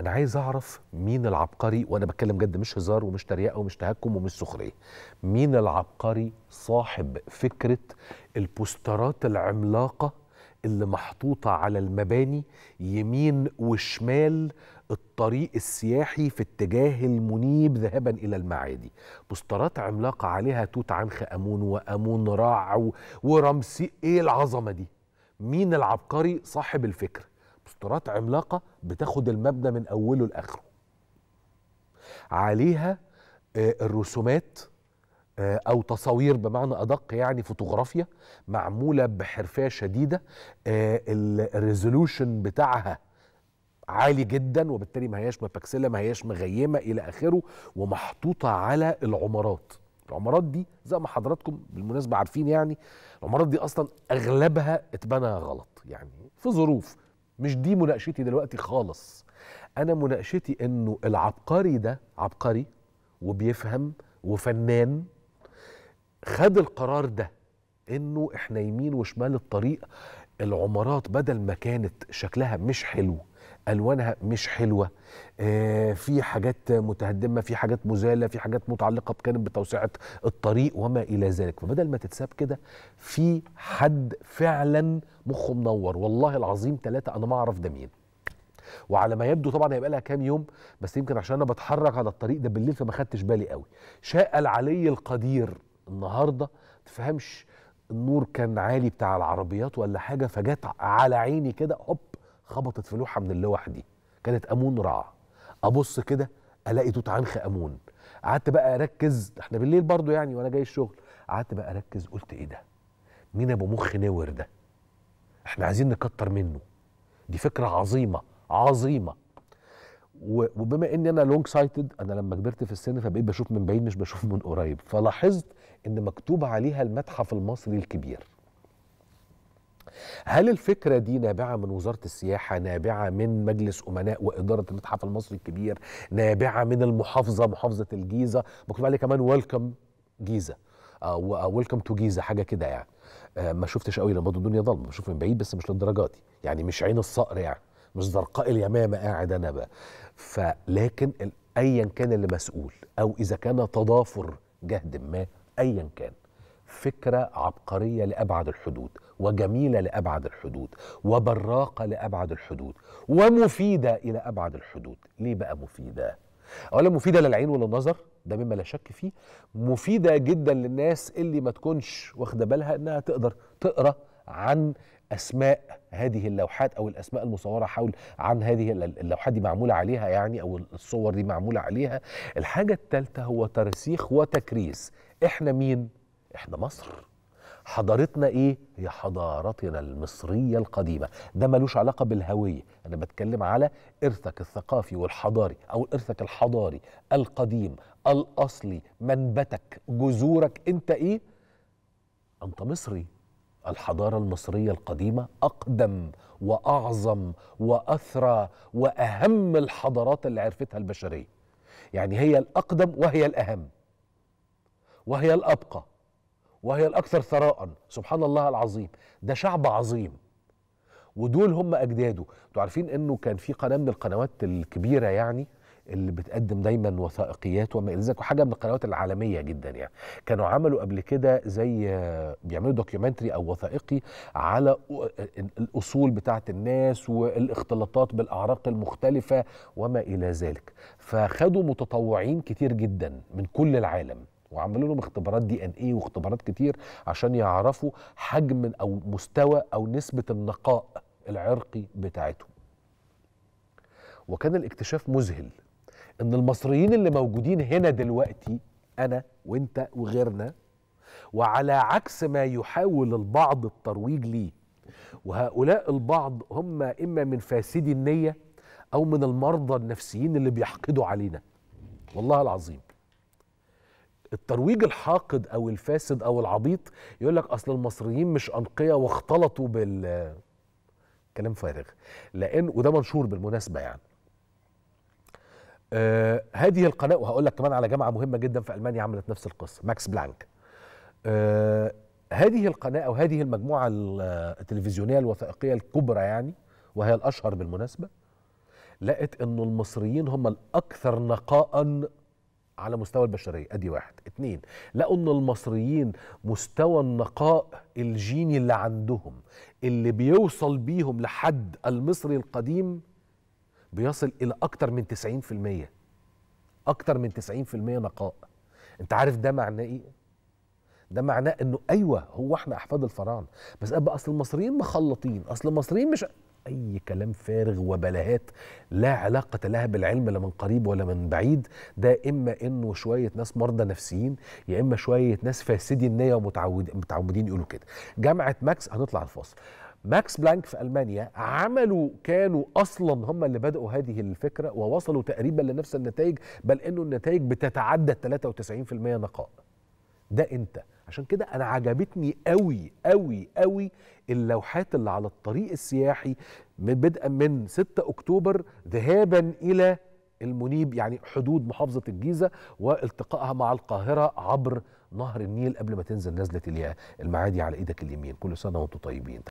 انا عايز اعرف مين العبقري وانا بتكلم جد مش هزار ومش تريقه ومش تهكم ومش سخريه مين العبقري صاحب فكره البوسترات العملاقه اللي محطوطه على المباني يمين وشمال الطريق السياحي في اتجاه المنيب ذهابا الى المعادي بوسترات عملاقه عليها توت عنخ امون وامون راع ورمسي ايه العظمه دي مين العبقري صاحب الفكره اسطورات عملاقه بتاخد المبنى من اوله لاخره عليها آه، الرسومات آه، او تصاوير بمعنى ادق يعني فوتوغرافيا معموله بحرفيه شديده آه، الريزولوشن بتاعها عالي جدا وبالتالي ما هياش مبكسله ما هياش مغيمه الى اخره ومحطوطه على العمارات العمارات دي زي ما حضراتكم بالمناسبه عارفين يعني العمارات دي اصلا اغلبها اتبنى غلط يعني في ظروف مش دي مناقشتي دلوقتي خالص انا مناقشتي انه العبقري ده عبقري وبيفهم وفنان خد القرار ده انه احنا يمين وشمال الطريق العمارات بدل ما كانت شكلها مش حلو الوانها مش حلوه آه، في حاجات متهدمه في حاجات مزاله في حاجات متعلقه بجانب بتوسعه الطريق وما الى ذلك فبدل ما تتساب كده في حد فعلا مخه منور والله العظيم ثلاثه انا ما اعرف ده مين وعلى ما يبدو طبعا هيبقى لها كام يوم بس يمكن عشان انا بتحرك على الطريق ده بالليل فما خدتش بالي قوي شاء العلي القدير النهارده تفهمش النور كان عالي بتاع العربيات ولا حاجه فجت على عيني كده هوب خبطت في لوحه من اللوح دي كانت امون رع ابص كده الاقي توت عنخ امون قعدت بقى اركز احنا بالليل برضو يعني وانا جاي الشغل قعدت بقى اركز قلت ايه ده مين ابو مخ نور ده احنا عايزين نكتر منه دي فكره عظيمه عظيمه وبما اني انا لونج سايتد انا لما كبرت في السن فبقيت بشوف من بعيد مش بشوف من قريب فلاحظت ان مكتوب عليها المتحف المصري الكبير هل الفكرة دي نابعة من وزارة السياحة نابعة من مجلس أمناء وإدارة المتحف المصري الكبير نابعة من المحافظة محافظة الجيزة مكتوب عليه كمان ويلكم جيزة أو ويلكم تو جيزة حاجة كده يعني آه، ما شفتش قوي لما الدنيا ضلمة بشوف من بعيد بس مش للدرجة دي يعني مش عين الصقر يعني مش زرقاء اليمامة قاعد أنا بقى فلكن أيا كان اللي مسؤول أو إذا كان تضافر جهد ما أيا كان فكرة عبقرية لأبعد الحدود وجميلة لأبعد الحدود وبراقة لأبعد الحدود ومفيدة إلى أبعد الحدود ليه بقى مفيدة؟ أولا مفيدة للعين وللنظر ده مما لا شك فيه مفيدة جدا للناس اللي ما تكونش واخدة بالها إنها تقدر تقرأ عن اسماء هذه اللوحات او الاسماء المصوره حول عن هذه اللوحات دي معموله عليها يعني او الصور دي معموله عليها الحاجه الثالثه هو ترسيخ وتكريس احنا مين احنا مصر حضارتنا ايه هي حضارتنا المصريه القديمه ده ملوش علاقه بالهويه انا بتكلم على ارثك الثقافي والحضاري او ارثك الحضاري القديم الاصلي منبتك جذورك انت ايه انت مصري الحضاره المصريه القديمه اقدم واعظم واثرى واهم الحضارات اللي عرفتها البشريه يعني هي الاقدم وهي الاهم وهي الابقى وهي الأكثر ثراء سبحان الله العظيم ده شعب عظيم ودول هم أجداده انتوا عارفين أنه كان في قناة من القنوات الكبيرة يعني اللي بتقدم دايما وثائقيات وما الى ذلك وحاجه من القنوات العالميه جدا يعني كانوا عملوا قبل كده زي آه، بيعملوا دوكيومنتري او وثائقي على آه، الاصول بتاعه الناس والاختلاطات بالاعراق المختلفه وما الى ذلك فخدوا متطوعين كتير جدا من كل العالم وعملوا لهم اختبارات دي ان ايه واختبارات كتير عشان يعرفوا حجم او مستوى او نسبه النقاء العرقي بتاعتهم وكان الاكتشاف مذهل ان المصريين اللي موجودين هنا دلوقتي انا وانت وغيرنا وعلى عكس ما يحاول البعض الترويج ليه وهؤلاء البعض هم اما من فاسدي النيه او من المرضى النفسيين اللي بيحقدوا علينا والله العظيم الترويج الحاقد او الفاسد او العبيط يقول لك اصل المصريين مش انقيه واختلطوا بال كلام فارغ لان وده منشور بالمناسبه يعني آه هذه القناه وهقول لك كمان على جامعه مهمه جدا في المانيا عملت نفس القصه ماكس بلانك آه هذه القناه او هذه المجموعه التلفزيونيه الوثائقيه الكبرى يعني وهي الاشهر بالمناسبه لقت انه المصريين هم الاكثر نقاء على مستوى البشريه ادي واحد اتنين لقوا ان المصريين مستوى النقاء الجيني اللي عندهم اللي بيوصل بيهم لحد المصري القديم بيصل الى اكتر من 90% اكتر من 90% نقاء انت عارف ده معناه ايه ده معناه انه ايوه هو احنا احفاد الفراعنه بس بقى اصل المصريين مخلطين اصل المصريين مش اي كلام فارغ وبلاهات لا علاقه لها بالعلم لا من قريب ولا من بعيد ده اما انه شويه ناس مرضى نفسيين يا اما شويه ناس فاسدي النيه ومتعودين يقولوا كده جامعه ماكس هنطلع الفاصل ماكس بلانك في المانيا عملوا كانوا اصلا هم اللي بداوا هذه الفكره ووصلوا تقريبا لنفس النتائج بل انه النتائج بتتعدى 93% نقاء ده انت عشان كده انا عجبتني قوي قوي قوي اللوحات اللي على الطريق السياحي بدءا من 6 اكتوبر ذهابا الى المنيب يعني حدود محافظة الجيزة والتقائها مع القاهرة عبر نهر النيل قبل ما تنزل نزلة المعادي على ايدك اليمين كل سنة وانتم طيبين